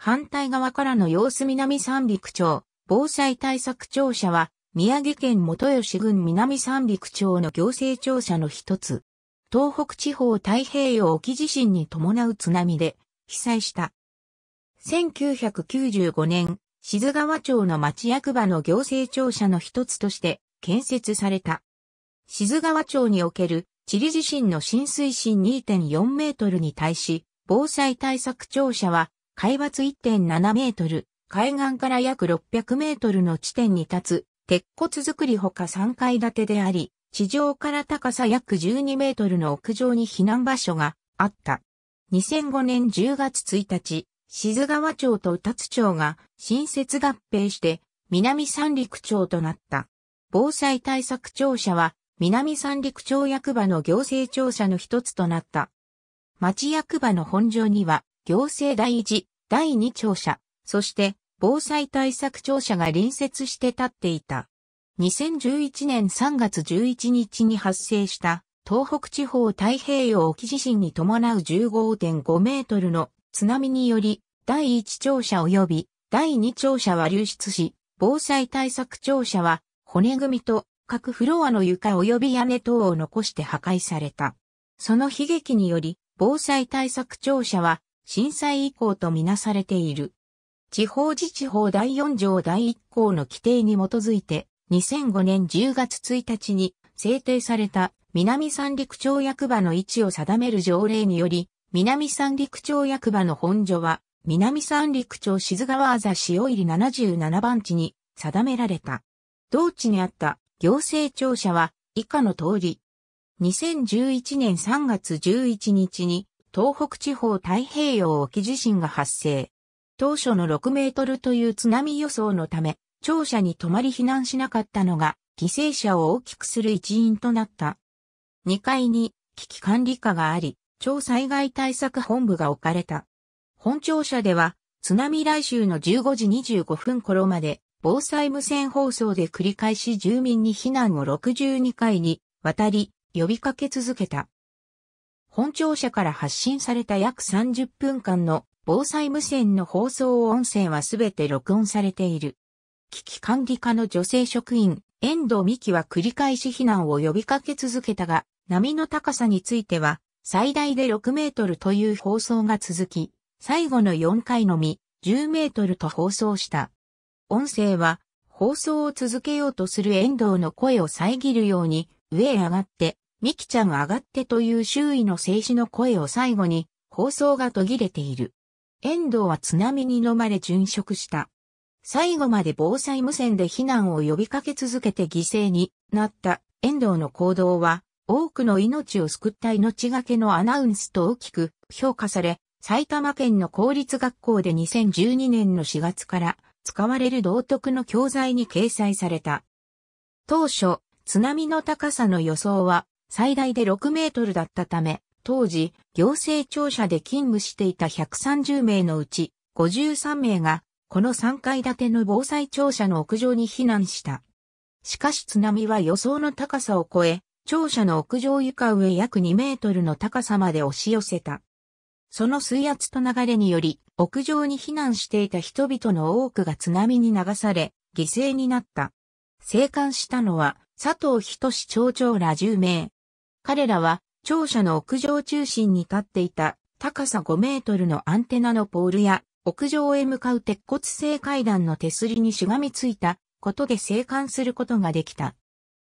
反対側からの様子南三陸町、防災対策庁舎は、宮城県元吉郡南三陸町の行政庁舎の一つ。東北地方太平洋沖地震に伴う津波で被災した。1995年、静川町の町役場の行政庁舎の一つとして建設された。静川町における地理地震の浸水深2.4メートルに対し、防災対策庁舎は海抜1.7メートル、海岸から約600メートルの地点に立つ、鉄骨造りほか3階建てであり、地上から高さ約12メートルの屋上に避難場所があった。2005年10月1日、静川町と宇達町が新設合併して南三陸町となった。防災対策庁舎は南三陸町役場の行政庁舎の一つとなった。町役場の本場には行政第一、第二庁舎、そして防災対策庁舎が隣接して立っていた。2011年3月11日に発生した東北地方太平洋沖地震に伴う15.5メートルの津波により第1庁舎及び第2庁舎は流出し、防災対策庁舎は骨組みと各フロアの床及び屋根等を残して破壊された。その悲劇により、防災対策庁舎は震災以降とみなされている。地方自治法第4条第1項の規定に基づいて、2005年10月1日に制定された南三陸町役場の位置を定める条例により、南三陸町役場の本所は、南三陸町静川あざ塩入り77番地に定められた。同地にあった行政庁舎は以下の通り。2011年3月11日に東北地方太平洋沖地震が発生。当初の6メートルという津波予想のため、庁舎に泊まり避難しなかったのが、犠牲者を大きくする一因となった。2階に危機管理課があり、超災害対策本部が置かれた。本庁舎では、津波来週の15時25分頃まで、防災無線放送で繰り返し住民に避難を62回に渡り呼びかけ続けた。本庁舎から発信された約30分間の防災無線の放送音声はすべて録音されている。危機管理課の女性職員、遠藤美希は繰り返し避難を呼びかけ続けたが、波の高さについては、最大で6メートルという放送が続き、最後の4回のみ、10メートルと放送した。音声は、放送を続けようとする遠藤の声を遮るように、上へ上がって、ミキちゃん上がってという周囲の静止の声を最後に放送が途切れている。遠藤は津波に飲まれ殉職した。最後まで防災無線で避難を呼びかけ続けて犠牲になった遠藤の行動は多くの命を救った命がけのアナウンスと大きく評価され、埼玉県の公立学校で2012年の4月から使われる道徳の教材に掲載された。当初、津波の高さの予想は最大で6メートルだったため、当時、行政庁舎で勤務していた130名のうち、53名が、この3階建ての防災庁舎の屋上に避難した。しかし津波は予想の高さを超え、庁舎の屋上床上約2メートルの高さまで押し寄せた。その水圧と流れにより、屋上に避難していた人々の多くが津波に流され、犠牲になった。生還したのは、佐藤仁町長ら10名、彼らは庁舎の屋上中心に立っていた高さ5メートルのアンテナのポールや屋上へ向かう鉄骨製階段の手すりにしがみついたことで生還することができた。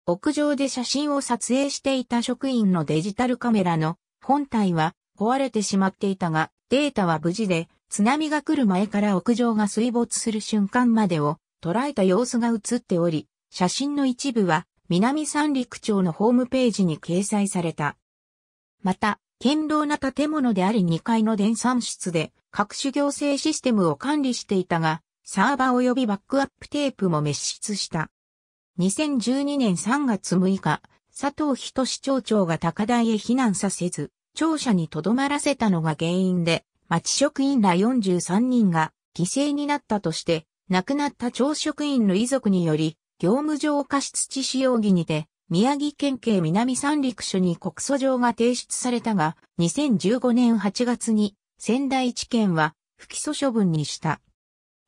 屋上で写真を撮影していた職員のデジタルカメラの本体は壊れてしまっていたがデータは無事で津波が来る前から屋上が水没する瞬間までを捉えた様子が映っており写真の一部は南三陸町のホームページに掲載された。また、堅牢な建物であり2階の電算室で各種行政システムを管理していたが、サーバー及びバックアップテープも滅失した。2012年3月6日、佐藤仁市町長が高台へ避難させず、庁舎に留まらせたのが原因で、町職員ら43人が犠牲になったとして、亡くなった町職員の遺族により、業務上過失致死容疑にて、宮城県警南三陸署に告訴状が提出されたが、2015年8月に仙台地検は不起訴処分にした。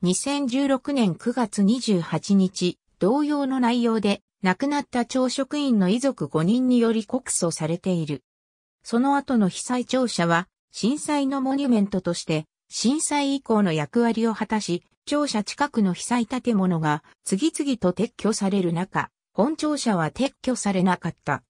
2016年9月28日、同様の内容で亡くなった町職員の遺族5人により告訴されている。その後の被災庁舎は震災のモニュメントとして震災以降の役割を果たし、庁舎近くの被災建物が次々と撤去される中、本庁舎は撤去されなかった。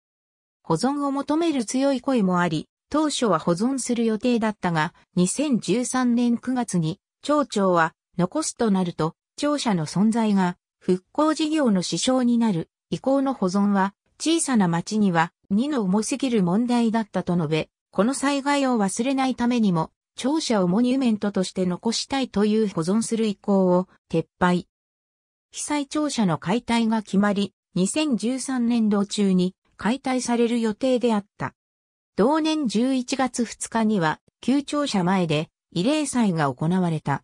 保存を求める強い声もあり、当初は保存する予定だったが、2013年9月に、町長は残すとなると、庁舎の存在が復興事業の支障になる以降の保存は、小さな町には2の重すぎる問題だったと述べ、この災害を忘れないためにも、庁舎をモニュメントとして残したいという保存する意向を撤廃。被災庁舎の解体が決まり、2013年度中に解体される予定であった。同年11月2日には、旧庁舎前で慰霊祭が行われた。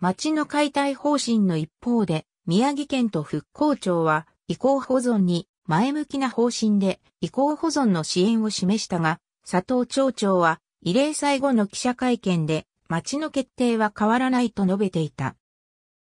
町の解体方針の一方で、宮城県と復興庁は、移行保存に前向きな方針で、移行保存の支援を示したが、佐藤町長は、慰霊祭後の記者会見で、町の決定は変わらないと述べていた。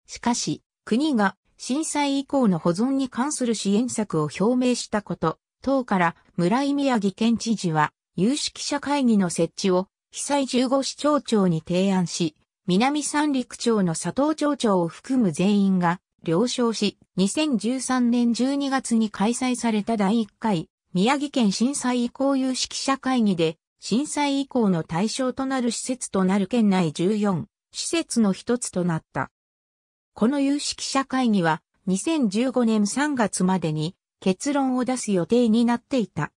しかし、国が震災以降の保存に関する支援策を表明したこと、等から村井宮城県知事は有識者会議の設置を被災15市町長に提案し、南三陸町の佐藤町長を含む全員が了承し、2013年12月に開催された第1回宮城県震災移行有識者会議で震災以降の対象となる施設となる県内14施設の一つとなった。この有識者会議は2015年3月までに結論を出す予定になっていた。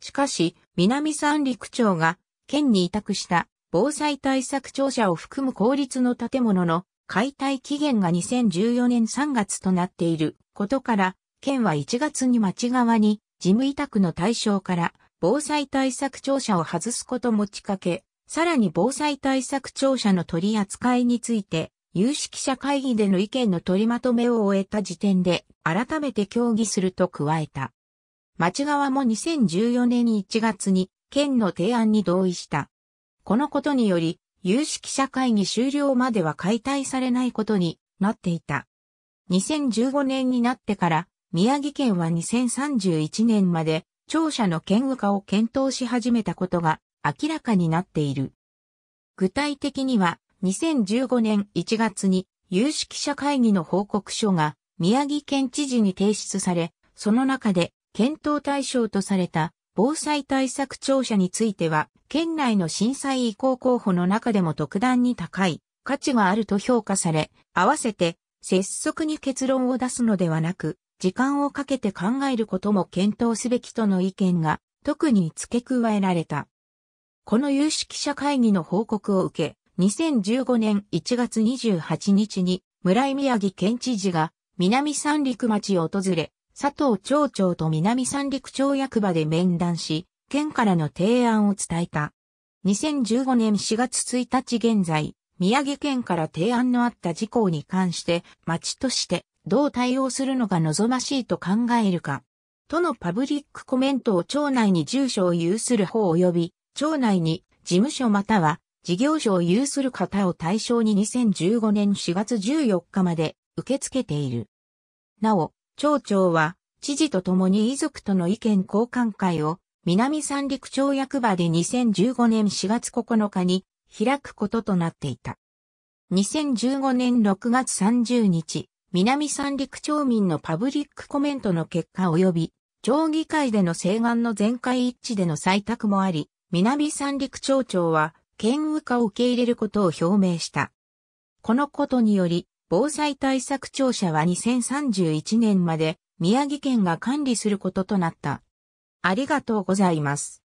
しかし、南三陸町が県に委託した防災対策庁舎を含む公立の建物の解体期限が2014年3月となっていることから、県は1月に町側に事務委託の対象から防災対策庁舎を外すこと持ちかけ、さらに防災対策庁舎の取り扱いについて、有識者会議での意見の取りまとめを終えた時点で、改めて協議すると加えた。町側も2014年1月に、県の提案に同意した。このことにより、有識者会議終了までは解体されないことになっていた。2015年になってから、宮城県は2031年まで庁舎の嫌務化を検討し始めたことが明らかになっている。具体的には2015年1月に有識者会議の報告書が宮城県知事に提出され、その中で検討対象とされた防災対策庁舎については、県内の震災移行候補の中でも特段に高い価値があると評価され、合わせて拙速に結論を出すのではなく、時間をかけて考えることも検討すべきとの意見が特に付け加えられた。この有識者会議の報告を受け、2015年1月28日に村井宮城県知事が南三陸町を訪れ、佐藤町長と南三陸町役場で面談し、県からの提案を伝えた。2015年4月1日現在、宮城県から提案のあった事項に関して、町としてどう対応するのが望ましいと考えるか。とのパブリックコメントを町内に住所を有する方及び、町内に事務所または事業所を有する方を対象に2015年4月14日まで受け付けている。なお、町長は、知事と共に遺族との意見交換会を、南三陸町役場で2015年4月9日に開くこととなっていた。2015年6月30日、南三陸町民のパブリックコメントの結果及び、町議会での請願の全会一致での採択もあり、南三陸町長は、県有化を受け入れることを表明した。このことにより、防災対策庁舎は2031年まで宮城県が管理することとなった。ありがとうございます。